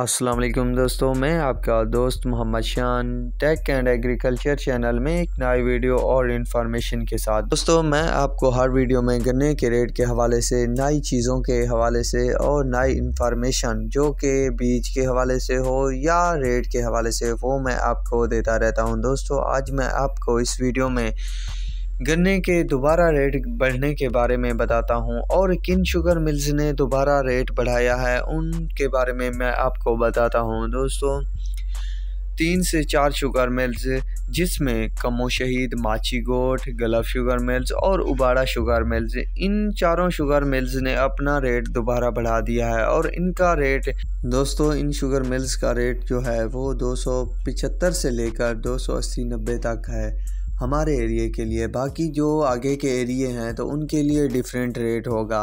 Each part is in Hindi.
अस्सलाम वालेकुम दोस्तों मैं आपका दोस्त मोहम्मद शान टेक एंड एग्रीकल्चर चैनल में एक नई वीडियो और इन्फॉर्मेशन के साथ दोस्तों मैं आपको हर वीडियो में गन्ने के रेट के हवाले से नई चीज़ों के हवाले से और नई इन्फॉर्मेशन जो कि बीज के हवाले से हो या रेट के हवाले से वो मैं आपको देता रहता हूँ दोस्तों आज मैं आपको इस वीडियो में गन्ने के दोबारा रेट बढ़ने के बारे में बताता हूँ और किन शुगर मिल्स ने दोबारा रेट बढ़ाया है उनके बारे में मैं आपको बताता हूँ दोस्तों तीन से चार शुगर मिल्स जिसमें कमो शहीद माचीगोट गलफ शुगर मिल्स और उबाड़ा शुगर मिल्स इन चारों शुगर मिल्स ने अपना रेट दोबारा बढ़ा दिया है और इनका रेट दोस्तों इन शुगर मिल्स का रेट जो है वो दो से लेकर दो सौ तक है हमारे एरिए के लिए बाकी जो आगे के एरिए हैं तो उनके लिए डिफरेंट रेट होगा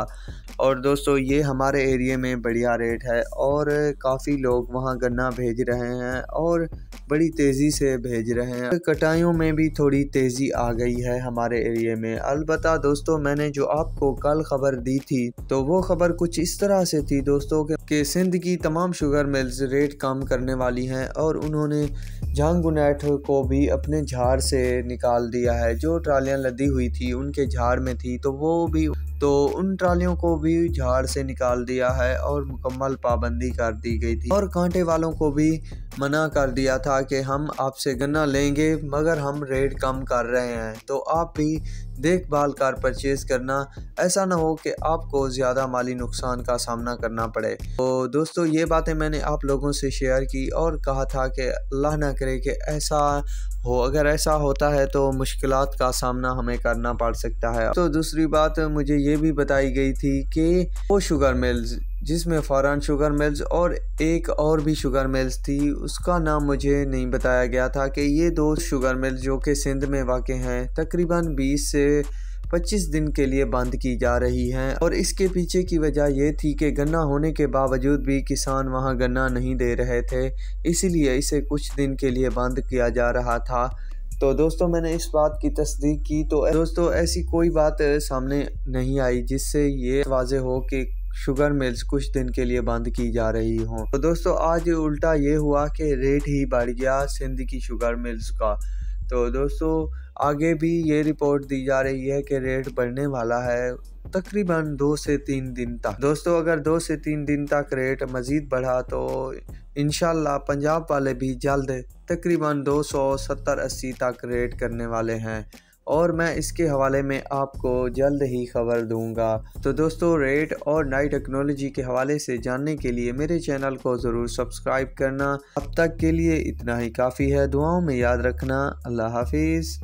और दोस्तों ये हमारे एरिए में बढ़िया रेट है और काफ़ी लोग वहाँ गन्ना भेज रहे हैं और बड़ी तेज़ी से भेज रहे हैं कटाइयों में भी थोड़ी तेज़ी आ गई है हमारे एरिए में अलबत् दोस्तों मैंने जो आपको कल खबर दी थी तो वो खबर कुछ इस तरह से थी दोस्तों के सिंध की तमाम शुगर मिल्स रेट कम करने वाली हैं और उन्होंने झांगुनैठ को भी अपने झाड़ से निकाल दिया है जो ट्रालियाँ लदी हुई थी उनके झाड़ में थी तो वो भी तो उन ट्रालियों को भी झाड़ से निकाल दिया है और मुकम्मल पाबंदी कर दी गई थी और कांटे वालों को भी मना कर दिया था कि हम आपसे गन्ना लेंगे मगर हम रेट कम कर रहे हैं तो आप भी देखभाल कर परचेज़ करना ऐसा ना हो कि आपको ज़्यादा माली नुकसान का सामना करना पड़े तो दोस्तों ये बातें मैंने आप लोगों से शेयर की और कहा था कि अल्लाह ना करे कि ऐसा हो अगर ऐसा होता है तो मुश्किल का सामना हमें करना पड़ सकता है तो दूसरी बात मुझे ये भी बताई गई थी कि वो शुगर मिल्स जिसमें फ़ौरन शुगर मिल्स और एक और भी शुगर मिल्स थी उसका नाम मुझे नहीं बताया गया था कि ये दो शुगर मिल्स जो कि सिंध में वाक़ हैं तकरीबन 20 से 25 दिन के लिए बंद की जा रही है और इसके पीछे की वजह यह थी कि गन्ना होने के बावजूद भी किसान वहां गन्ना नहीं दे रहे थे इसीलिए इसे कुछ दिन के लिए बंद किया जा रहा था तो दोस्तों मैंने इस बात की तस्दीक की तो दोस्तों ऐसी कोई बात सामने नहीं आई जिससे ये वाज हो कि शुगर मिल्स कुछ दिन के लिए बंद की जा रही हों तो दोस्तों आज उल्टा ये हुआ कि रेट ही बढ़ गया सिंध की शुगर मिल्स का तो दोस्तों आगे भी ये रिपोर्ट दी जा रही है कि रेट बढ़ने वाला है तकरीबन दो से तीन दिन तक दोस्तों अगर दो से तीन दिन तक रेट मज़ीद बढ़ा तो इन पंजाब वाले भी जल्द तकरीबन दो सौ सत्तर अस्सी तक रेट करने वाले हैं और मैं इसके हवाले में आपको जल्द ही खबर दूंगा तो दोस्तों रेट और नई टेक्नोलॉजी के हवाले से जानने के लिए मेरे चैनल को ज़रूर सब्सक्राइब करना अब तक के लिए इतना ही काफ़ी है दुआओं में याद रखना अल्लाह हाफिज़